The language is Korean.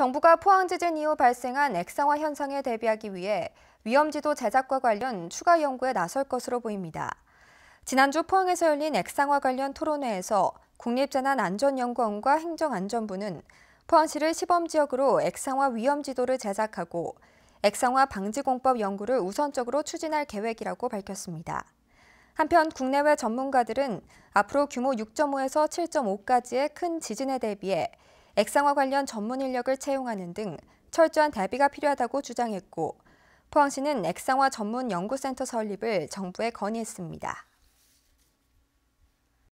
정부가 포항 지진 이후 발생한 액상화 현상에 대비하기 위해 위험지도 제작과 관련 추가 연구에 나설 것으로 보입니다. 지난주 포항에서 열린 액상화 관련 토론회에서 국립재난안전연구원과 행정안전부는 포항시를 시범지역으로 액상화 위험지도를 제작하고 액상화 방지공법 연구를 우선적으로 추진할 계획이라고 밝혔습니다. 한편 국내외 전문가들은 앞으로 규모 6.5에서 7.5까지의 큰 지진에 대비해 액상화 관련 전문 인력을 채용하는 등 철저한 대비가 필요하다고 주장했고 포항시는 액상화 전문 연구센터 설립을 정부에 건의했습니다.